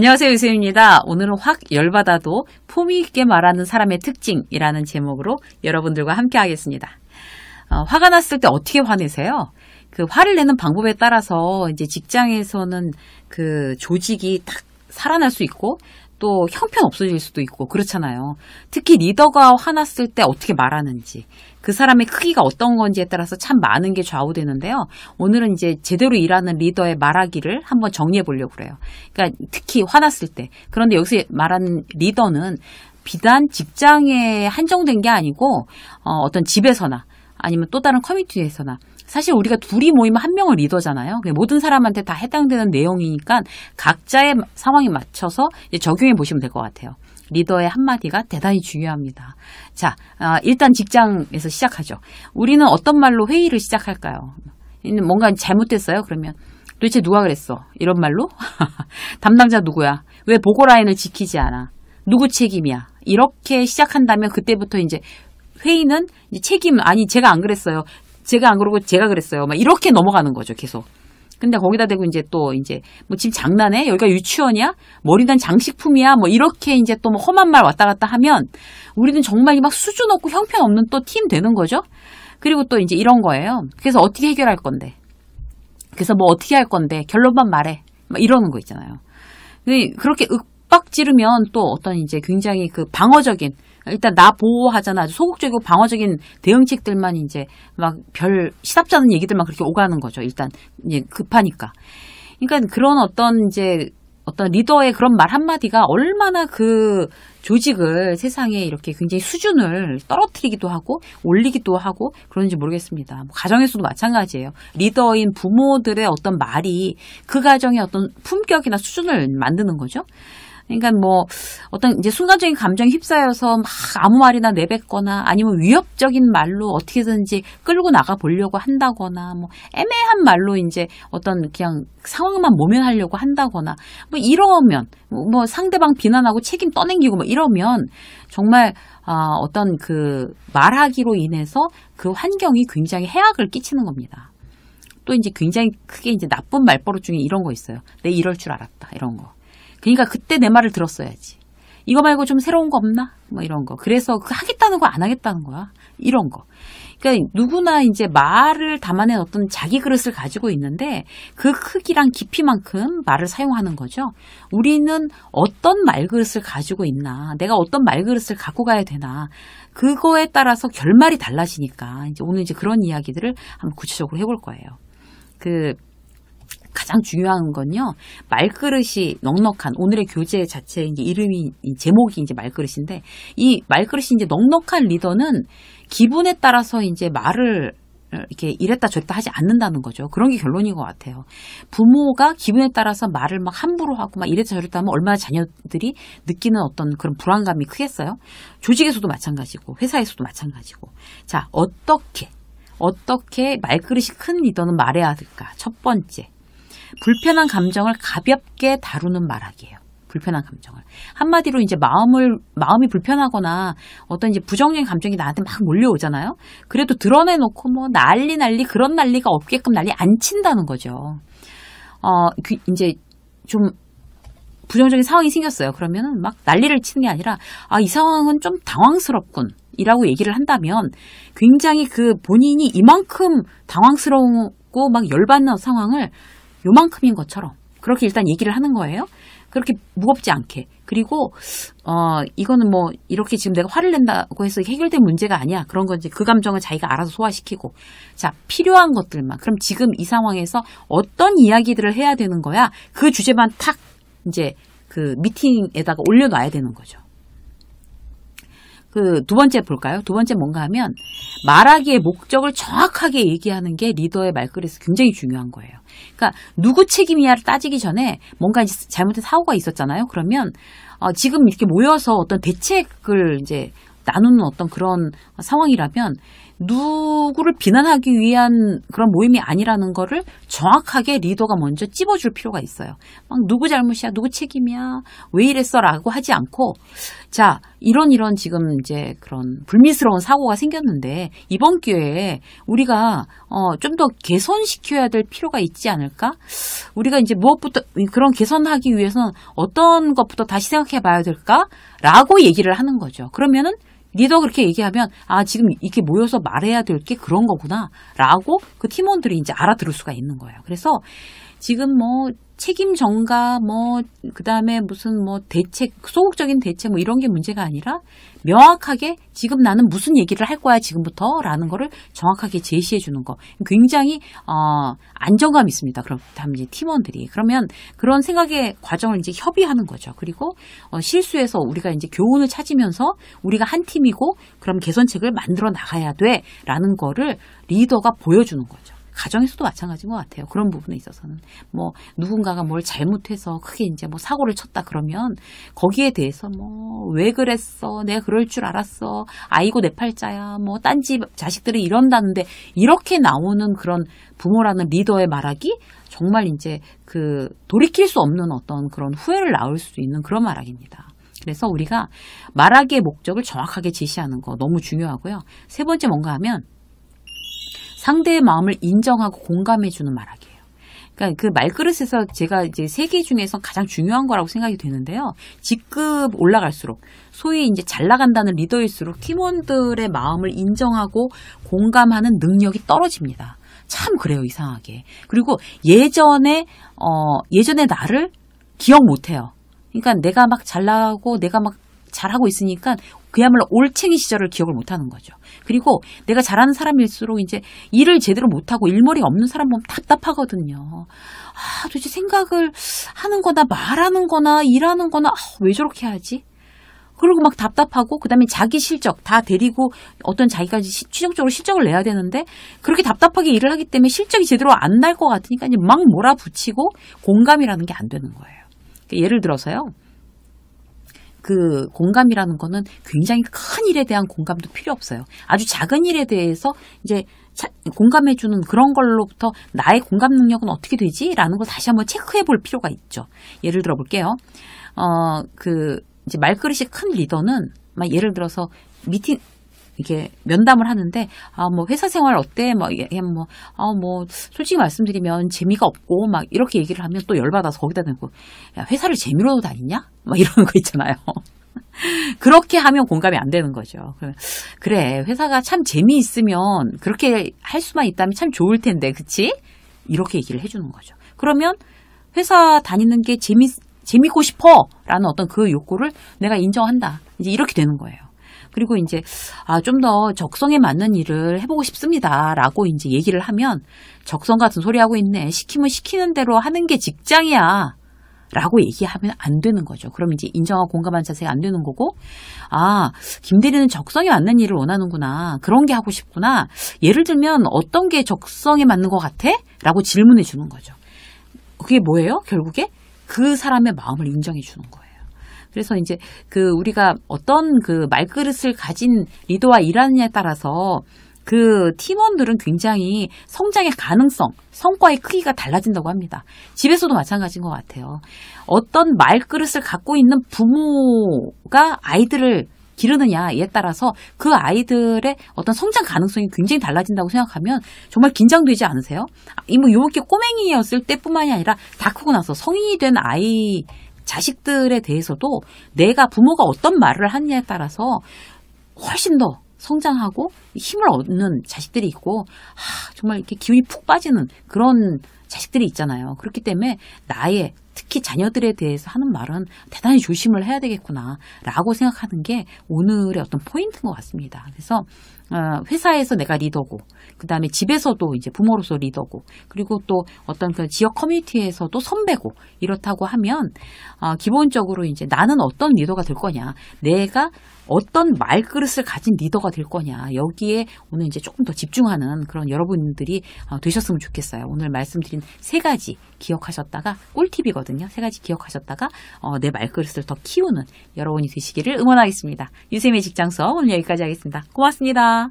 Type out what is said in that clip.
안녕하세요. 유세입니다. 오늘은 확 열받아도 품위 있게 말하는 사람의 특징이라는 제목으로 여러분들과 함께 하겠습니다. 어, 화가 났을 때 어떻게 화내세요? 그 화를 내는 방법에 따라서 이제 직장에서는 그 조직이 딱 살아날 수 있고 또 형편없어질 수도 있고 그렇잖아요. 특히 리더가 화났을 때 어떻게 말하는지 그 사람의 크기가 어떤 건지에 따라서 참 많은 게 좌우되는데요. 오늘은 이제 제대로 일하는 리더의 말하기를 한번 정리해 보려고 그래요. 그러니까 특히 화났을 때 그런데 여기서 말하는 리더는 비단 직장에 한정된 게 아니고 어, 어떤 집에서나 아니면 또 다른 커뮤니티에서나 사실 우리가 둘이 모이면 한 명을 리더잖아요. 모든 사람한테 다 해당되는 내용이니까 각자의 상황에 맞춰서 적용해 보시면 될 것 같아요. 리더의 한마디가 대단히 중요합니다. 자, 아, 일단 직장에서 시작하죠. 우리는 어떤 말로 회의를 시작할까요? 뭔가 잘못됐어요? 그러면 도대체 누가 그랬어? 이런 말로? 담당자 누구야? 왜 보고 라인을 지키지 않아? 누구 책임이야? 이렇게 시작한다면 그때부터 이제 회의는 책임, 아니, 제가 안 그랬어요. 제가 안 그러고 제가 그랬어요. 막 이렇게 넘어가는 거죠, 계속. 근데 거기다 대고 이제 또 이제 뭐 지금 장난해? 여기가 유치원이야? 머리난 장식품이야? 뭐 이렇게 이제 또 뭐 험한 말 왔다 갔다 하면 우리는 정말 막 수준 없고 형편없는 또 팀 되는 거죠. 그리고 또 이제 이런 거예요. 그래서 어떻게 해결할 건데? 그래서 뭐 어떻게 할 건데? 결론만 말해. 막 이러는 거 있잖아요. 그 그렇게 윽박 지르면 또 어떤 이제 굉장히 그 방어적인 일단 나 보호하잖아. 아주 소극적이고 방어적인 대응책들만 이제 막 별 시답지 않은 얘기들만 그렇게 오가는 거죠. 일단 이제 급하니까. 그러니까 그런 어떤 이제 어떤 리더의 그런 말 한마디가 얼마나 그 조직을 세상에 이렇게 굉장히 수준을 떨어뜨리기도 하고 올리기도 하고 그런지 모르겠습니다. 뭐 가정에서도 마찬가지예요. 리더인 부모들의 어떤 말이 그 가정의 어떤 품격이나 수준을 만드는 거죠. 그러니까 뭐 어떤 이제 순간적인 감정에 휩싸여서 막 아무 말이나 내뱉거나 아니면 위협적인 말로 어떻게든지 끌고 나가 보려고 한다거나 뭐 애매한 말로 이제 어떤 그냥 상황만 모면하려고 한다거나 뭐 이러면 뭐, 뭐 상대방 비난하고 책임 떠넘기고 뭐 이러면 정말 아 어떤 그 말하기로 인해서 그 환경이 굉장히 해악을 끼치는 겁니다. 또 이제 굉장히 크게 이제 나쁜 말버릇 중에 이런 거 있어요. 내 이럴 줄 알았다. 이런 거. 그러니까 그때 내 말을 들었어야지. 이거 말고 좀 새로운 거 없나? 뭐 이런 거. 그래서 그 하겠다는 거 안 하겠다는 거야. 이런 거. 그러니까 누구나 이제 말을 담아낸 어떤 자기 그릇을 가지고 있는데 그 크기랑 깊이만큼 말을 사용하는 거죠. 우리는 어떤 말그릇을 가지고 있나, 내가 어떤 말그릇을 갖고 가야 되나, 그거에 따라서 결말이 달라지니까 이제 오늘 이제 그런 이야기들을 한번 구체적으로 해볼 거예요. 그 가장 중요한 건요. 말그릇이 넉넉한 오늘의 교재 자체 이제 이름이 제목이 이제 말그릇인데 이 말그릇이 이제 넉넉한 리더는 기분에 따라서 이제 말을 이렇게 이랬다 저랬다 하지 않는다는 거죠. 그런 게 결론인 것 같아요. 부모가 기분에 따라서 말을 막 함부로 하고 막 이랬다 저랬다 하면 얼마나 자녀들이 느끼는 어떤 그런 불안감이 크겠어요. 조직에서도 마찬가지고 회사에서도 마찬가지고 자 어떻게 어떻게 말그릇이 큰 리더는 말해야 될까? 첫 번째 불편한 감정을 가볍게 다루는 말하기예요. 불편한 감정을 한마디로 이제 마음을 마음이 불편하거나 어떤 이제 부정적인 감정이 나한테 막 몰려오잖아요. 그래도 드러내놓고 뭐 난리 난리 그런 난리가 없게끔 난리 안 친다는 거죠. 어 그 이제 좀 부정적인 상황이 생겼어요. 그러면은 막 난리를 치는 게 아니라 아이 상황은 좀 당황스럽군. 이라고 얘기를 한다면 굉장히 그 본인이 이만큼 당황스러운 고막 열받는 상황을 요만큼인 것처럼 그렇게 일단 얘기를 하는 거예요. 그렇게 무겁지 않게. 그리고 어 이거는 뭐 이렇게 지금 내가 화를 낸다고 해서 해결된 문제가 아니야. 그런 건지 그 감정을 자기가 알아서 소화시키고 자 필요한 것들만. 그럼 지금 이 상황에서 어떤 이야기들을 해야 되는 거야? 그 주제만 탁 이제 그 미팅에다가 올려놔야 되는 거죠. 그두 번째 볼까요? 두 번째 뭔가 하면 말하기의 목적을 정확하게 얘기하는 게 리더의 말그릇에서 굉장히 중요한 거예요. 그러니까 누구 책임이야를 따지기 전에 뭔가 잘못된 사고가 있었잖아요. 그러면 어, 지금 이렇게 모여서 어떤 대책을 이제 나누는 어떤 그런 상황이라면 누구를 비난하기 위한 그런 모임이 아니라는 거를 정확하게 리더가 먼저 찝어줄 필요가 있어요. 막 누구 잘못이야, 누구 책임이야, 왜 이랬어라고 하지 않고 자 이런 이런 지금 이제 그런 불미스러운 사고가 생겼는데 이번 기회에 우리가 어, 좀 더 개선시켜야 될 필요가 있지 않을까? 우리가 이제 무엇부터 그런 개선하기 위해서는 어떤 것부터 다시 생각해 봐야 될까? 라고 얘기를 하는 거죠. 그러면은 리더 그렇게 얘기하면 아 지금 이렇게 모여서 말해야 될 게 그런 거구나라고 그 팀원들이 이제 알아들을 수가 있는 거예요. 그래서 지금 뭐 책임 전가 뭐 그다음에 무슨 뭐 대책 소극적인 대책 뭐 이런 게 문제가 아니라 명확하게 지금 나는 무슨 얘기를 할 거야 지금부터라는 거를 정확하게 제시해 주는 거 굉장히 어 안정감 있습니다. 그럼다음 이제 팀원들이 그러면 그런 생각의 과정을 이제 협의하는 거죠. 그리고 어 실수에서 우리가 이제 교훈을 찾으면서 우리가 한 팀이고 그럼 개선책을 만들어 나가야 돼라는 거를 리더가 보여주는 거죠. 가정에서도 마찬가지인 것 같아요. 그런 부분에 있어서는 뭐 누군가가 뭘 잘못해서 크게 이제 뭐 사고를 쳤다 그러면 거기에 대해서 뭐 왜 그랬어? 내가 그럴 줄 알았어. 아이고 내 팔자야. 뭐 딴 집 자식들이 이런다는데 이렇게 나오는 그런 부모라는 리더의 말하기 정말 이제 그 돌이킬 수 없는 어떤 그런 후회를 낳을 수 있는 그런 말하기입니다. 그래서 우리가 말하기의 목적을 정확하게 제시하는 거 너무 중요하고요. 세 번째 뭔가 하면 상대의 마음을 인정하고 공감해주는 말하기예요. 그러니까 그 말그릇에서 제가 이제 세개 중에서 가장 중요한 거라고 생각이 되는데요. 직급 올라갈수록 소위 이제 잘 나간다는 리더일수록 팀원들의 마음을 인정하고 공감하는 능력이 떨어집니다. 참 그래요 이상하게. 그리고 예전에 어 예전에 나를 기억 못해요. 그러니까 내가 막 잘 나가고 내가 막 잘하고 있으니까 그야말로 올챙이 시절을 기억을 못하는 거죠. 그리고 내가 잘하는 사람일수록 이제 일을 제대로 못하고 일머리 없는 사람 보면 답답하거든요. 아, 도대체 생각을 하는 거나 말하는 거나 일하는 거나 아, 왜 저렇게 하지? 그리고 막 답답하고 그다음에 자기 실적 다 데리고 어떤 자기가 최종적으로 실적을 내야 되는데 그렇게 답답하게 일을 하기 때문에 실적이 제대로 안 날 것 같으니까 이제 막 몰아붙이고 공감이라는 게 안 되는 거예요. 그러니까 예를 들어서요. 그 공감이라는 거는 굉장히 큰 일에 대한 공감도 필요 없어요. 아주 작은 일에 대해서 이제 공감해주는 그런 걸로부터 나의 공감 능력은 어떻게 되지? 라는 걸 다시 한번 체크해 볼 필요가 있죠. 예를 들어 볼게요. 어, 그, 이제 말그릇이 큰 리더는, 막 예를 들어서 미팅, 이게 면담을 하는데 아 뭐 회사 생활 어때? 막이 뭐아뭐 아, 뭐 솔직히 말씀드리면 재미가 없고 막 이렇게 얘기를 하면 또 열받아서 거기다 대고 야 회사를 재미로 다니냐? 막 이런 거 있잖아요. 그렇게 하면 공감이 안 되는 거죠. 그래 회사가 참 재미있으면 그렇게 할 수만 있다면 참 좋을 텐데 그치? 이렇게 얘기를 해주는 거죠. 그러면 회사 다니는 게 재미 재밌고 싶어라는 어떤 그 욕구를 내가 인정한다. 이제 이렇게 되는 거예요. 그리고 이제 아좀 더 적성에 맞는 일을 해보고 싶습니다라고 이제 얘기를 하면 적성 같은 소리 하고 있네 시키면 시키는 대로 하는 게 직장이야. 라고 얘기하면 안 되는 거죠. 그럼 이제 인정하고 공감한 자세가 안 되는 거고, 아, 김 대리는 적성에 맞는 일을 원하는구나. 그런 게 하고 싶구나. 예를 들면 어떤 게 적성에 맞는 것 같아? 라고 질문해 주는 거죠. 그게 뭐예요? 결국에 그 사람의 마음을 인정해 주는 거예요. 그래서 이제 그 우리가 어떤 그 말그릇을 가진 리더와 일하느냐에 따라서 그 팀원들은 굉장히 성장의 가능성, 성과의 크기가 달라진다고 합니다. 집에서도 마찬가지인 것 같아요. 어떤 말그릇을 갖고 있는 부모가 아이들을 기르느냐에 따라서 그 아이들의 어떤 성장 가능성이 굉장히 달라진다고 생각하면 정말 긴장되지 않으세요? 아, 이뭐 요렇게 꼬맹이였을 때뿐만이 아니라 다 크고 나서 성인이 된 아이 자식들에 대해서도 내가 부모가 어떤 말을 하느냐에 따라서 훨씬 더 성장하고 힘을 얻는 자식들이 있고 아, 정말 이렇게 기운이 푹 빠지는 그런 자식들이 있잖아요. 그렇기 때문에 나의 특히 자녀들에 대해서 하는 말은 대단히 조심을 해야 되겠구나라고 생각하는 게 오늘의 어떤 포인트인 것 같습니다. 그래서 어, 회사에서 내가 리더고 그다음에 집에서도 이제 부모로서 리더고 그리고 또 어떤 그 지역 커뮤니티에서도 선배고 이렇다고 하면 어, 기본적으로 이제 나는 어떤 리더가 될 거냐 내가 어떤 말그릇을 가진 리더가 될 거냐 여기에 오늘 이제 조금 더 집중하는 그런 여러분들이 어, 되셨으면 좋겠어요 오늘 말씀드린 세 가지 기억하셨다가 꿀팁이거든요. 있거든요. 세 가지 기억하셨다가 어, 내 말그릇을 더 키우는 여러분이 되시기를 응원하겠습니다. 유쌤의 직장 수업 오늘 여기까지 하겠습니다. 고맙습니다.